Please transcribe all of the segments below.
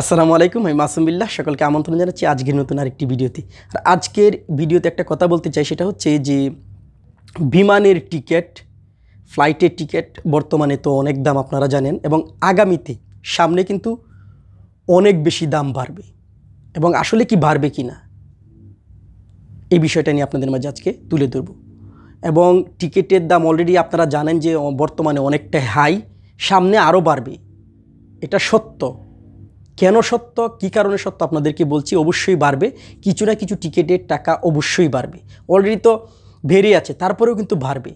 আসসালামু আলাইকুম আমি মাসুমিল্লা সকলকে আমন্ত্রণ জানাচ্ছি আজকের নতুন আরেকটি ভিডিওতে আর আজকের ভিডিওতে একটা কথা বলতে চাই সেটা হচ্ছে যে বিমানের টিকিট ফ্লাইটের টিকিট বর্তমানে তো অনেক দাম আপনারা জানেন এবং আগামীতে সামনে কিন্তু অনেক বেশি দাম বাড়বে এবং আসলে কি বাড়বে কি না এই বিষয়টা নিয়ে আপনাদের মাঝে আজকে তুলে ধরব এবং টিকিটের দাম অলরেডি আপনারা জানেন যে বর্তমানে অনেকটা হাই সামনে আরও বাড়বে এটা সত্য কেন সত্য কি কারণে সত্য আপনাদেরকে বলছি অবশ্যই বাড়বে কিছু না কিছু টিকিটের টাকা অবশ্যই বাড়বে অলরেডি তো ভেরি আছে তারপরেও কিন্তু বাড়বে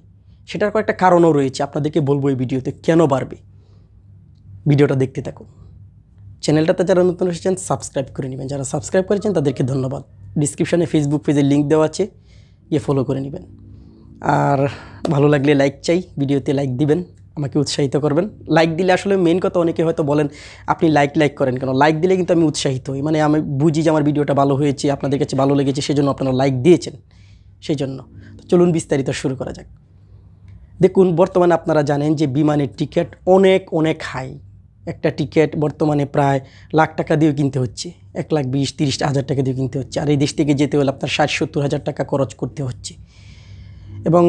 সেটার কয়েকটা কারণও রয়েছে আপনাদেরকে বলবো এই ভিডিওতে কেন বাড়বে ভিডিওটা দেখতে থাকুন চ্যানেলটাতে যারা নতুন এসেছেন সাবস্ক্রাইব করে নেবেন যারা সাবস্ক্রাইব করেছেন তাদেরকে ধন্যবাদ ডিসক্রিপশানে ফেসবুক পেজের লিঙ্ক দেওয়া আছে ইয়ে ফলো করে নেবেন আর ভালো লাগলে লাইক চাই ভিডিওতে লাইক দিবেন আমাকে উৎসাহিত করবেন লাইক দিলে আসলে মেন কথা অনেকে হয়তো বলেন আপনি লাইক লাইক করেন কেন লাইক দিলে কিন্তু আমি উৎসাহিত হই মানে আমি বুঝি যে আমার ভিডিওটা ভালো হয়েছে আপনাদের কাছে ভালো লেগেছে সেজন্য আপনারা লাইক দিয়েছেন সেই জন্য চলুন বিস্তারিত শুরু করা যাক দেখুন বর্তমানে আপনারা জানেন যে বিমানের টিকিট অনেক অনেক হাই একটা টিকিট বর্তমানে প্রায় লাখ টাকা দিয়েও কিনতে হচ্ছে এক লাখ বিশ তিরিশ হাজার টাকা দিয়ে কিনতে হচ্ছে আর এই দেশ থেকে যেতে হলে আপনার ষাট সত্তর হাজার টাকা খরচ করতে হচ্ছে এবং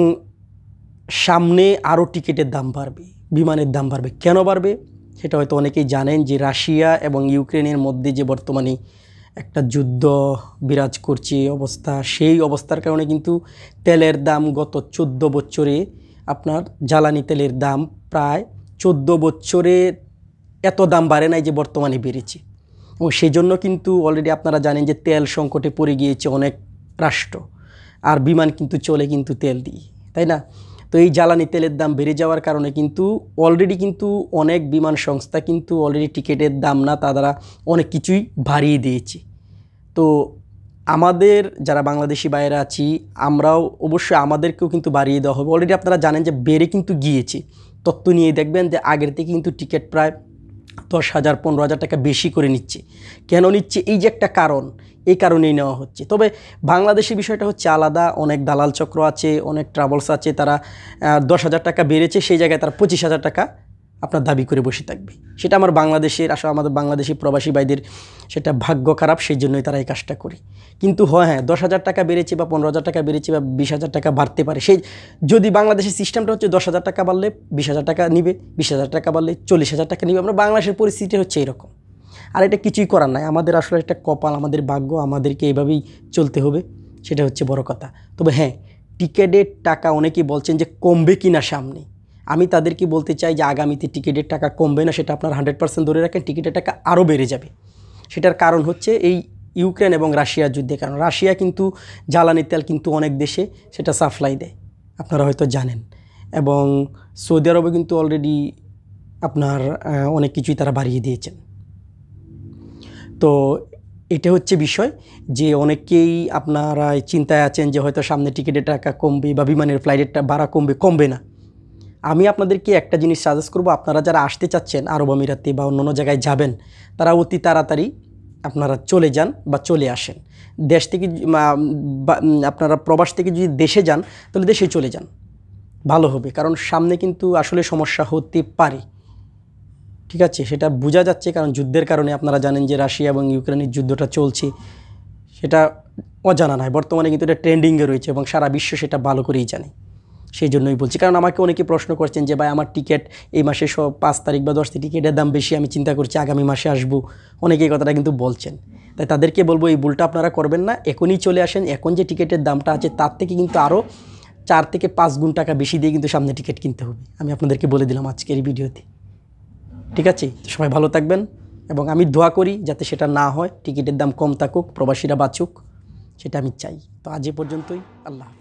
সামনে আরও টিকিটের দাম বাড়বে বিমানের দাম বাড়বে কেন বাড়বে সেটা হয়তো অনেকেই জানেন যে রাশিয়া এবং ইউক্রেনের মধ্যে যে বর্তমানে একটা যুদ্ধ বিরাজ করছে অবস্থা সেই অবস্থার কারণে কিন্তু তেলের দাম গত ১৪ বছরে আপনার জ্বালানি তেলের দাম প্রায় ১৪ বছরে এত দাম বাড়ে নাই যে বর্তমানে বেড়েছে এবং সেই জন্য কিন্তু অলরেডি আপনারা জানেন যে তেল সংকটে পড়ে গিয়েছে অনেক রাষ্ট্র আর বিমান কিন্তু চলে কিন্তু তেল দিয়ে তাই না তো এই জ্বালানি তেলের দাম বেড়ে যাওয়ার কারণে কিন্তু অলরেডি কিন্তু অনেক বিমান সংস্থা কিন্তু অলরেডি টিকিটের দাম না তারা অনেক কিছুই বাড়িয়ে দিয়েছে তো আমাদের যারা বাংলাদেশি বাইরে আছি আমরাও অবশ্যই আমাদেরকেও কিন্তু বাড়িয়ে দেওয়া হবে অলরেডি আপনারা জানেন যে বেড়ে কিন্তু গিয়েছে তত্ত্ব নিয়ে দেখবেন যে আগের থেকে কিন্তু টিকিট প্রায় দশ হাজার পনেরো হাজার টাকা বেশি করে নিচ্ছে কেন নিচ্ছে এই যে একটা কারণ এই কারণেই নেওয়া হচ্ছে তবে বাংলাদেশি বিষয়টা হচ্ছে আলাদা অনেক দালাল চক্র আছে অনেক ট্রাভেলস আছে তারা দশ হাজার টাকা বেড়েছে সেই জায়গায় তারা পঁচিশ হাজার টাকা আপনার দাবি করে বসে থাকবে সেটা আমার বাংলাদেশের আসলে আমাদের বাংলাদেশি প্রবাসী ভাইদের সেটা ভাগ্য খারাপ সেই জন্যই তারা এই কাজটা করে কিন্তু হ্যাঁ হ্যাঁ দশ হাজার টাকা বেড়েছে বা পনেরো হাজার টাকা বেড়েছে বা বিশ হাজার টাকা বাড়তে পারে সেই যদি বাংলাদেশের সিস্টেমটা হচ্ছে দশ হাজার টাকা বাড়লে বিশ হাজার টাকা নিবে বিশ হাজার টাকা বাড়লে চল্লিশ হাজার টাকা নিবে আমরা বাংলাদেশের পরিস্থিতি হচ্ছে এরকম আর এটা কিছুই করার নাই আমাদের আসলে একটা কপাল আমাদের ভাগ্য আমাদেরকে এইভাবেই চলতে হবে সেটা হচ্ছে বড় কথা তবে হ্যাঁ টিকেটের টাকা অনেকেই বলছেন যে কমবে কি না সামনে আমি তাদেরকে বলতে চাই যে আগামীতে টিকিটের টাকা কমবে না সেটা আপনার হান্ড্রেড পার্সেন্ট ধরে রাখেন টিকিটের টাকা আরও বেড়ে যাবে সেটার কারণ হচ্ছে এই ইউক্রেন এবং রাশিয়ার যুদ্ধে কারণ রাশিয়া কিন্তু জ্বালানি তেল কিন্তু অনেক দেশে সেটা সাপ্লাই দেয় আপনারা হয়তো জানেন এবং সৌদি আরবে কিন্তু অলরেডি আপনার অনেক কিছুই তারা বাড়িয়ে দিয়েছেন তো এটা হচ্ছে বিষয় যে অনেকেই আপনারা চিন্তায় আছেন যে হয়তো সামনে টিকিটের টাকা কমবে বা বিমানের ফ্লাইটের ভাড়া কমবে কমবে না আমি আপনাদেরকে একটা জিনিস সাজেস্ট করব আপনারা যারা আসতে চাচ্ছেন আরব আমিরাতে বা অন্য জায়গায় যাবেন তারা অতি তাড়াতাড়ি আপনারা চলে যান বা চলে আসেন দেশ থেকে আপনারা প্রবাস থেকে যদি দেশে যান তাহলে দেশে চলে যান ভালো হবে কারণ সামনে কিন্তু আসলে সমস্যা হতে পারে ঠিক আছে সেটা বোঝা যাচ্ছে কারণ যুদ্ধের কারণে আপনারা জানেন যে রাশিয়া এবং ইউক্রেনের যুদ্ধটা চলছে সেটা অজানা নয় বর্তমানে কিন্তু এটা ট্রেন্ডিংয়ে রয়েছে এবং সারা বিশ্ব সেটা ভালো করেই জানে সেই জন্যই বলছি কারণ আমাকে অনেকে প্রশ্ন করছেন যে ভাই আমার টিকিট এই মাসে সব পাঁচ তারিখ বা দশ টিকিটের দাম বেশি আমি চিন্তা করছি আগামী মাসে আসবো অনেকে এই কথাটা কিন্তু বলছেন তাই তাদেরকে বলবো এই ভুলটা আপনারা করবেন না এখনই চলে আসেন এখন যে টিকিটের দামটা আছে তার থেকে কিন্তু আরও চার থেকে পাঁচ গুণ টাকা বেশি দিয়ে কিন্তু সামনে টিকিট কিনতে হবে আমি আপনাদেরকে বলে দিলাম আজকের এই ভিডিওতে ঠিক আছে সবাই ভালো থাকবেন এবং আমি ধোয়া করি যাতে সেটা না হয় টিকিটের দাম কম থাকুক প্রবাসীরা বাঁচুক সেটা আমি চাই তো আজ এ পর্যন্তই আল্লাহ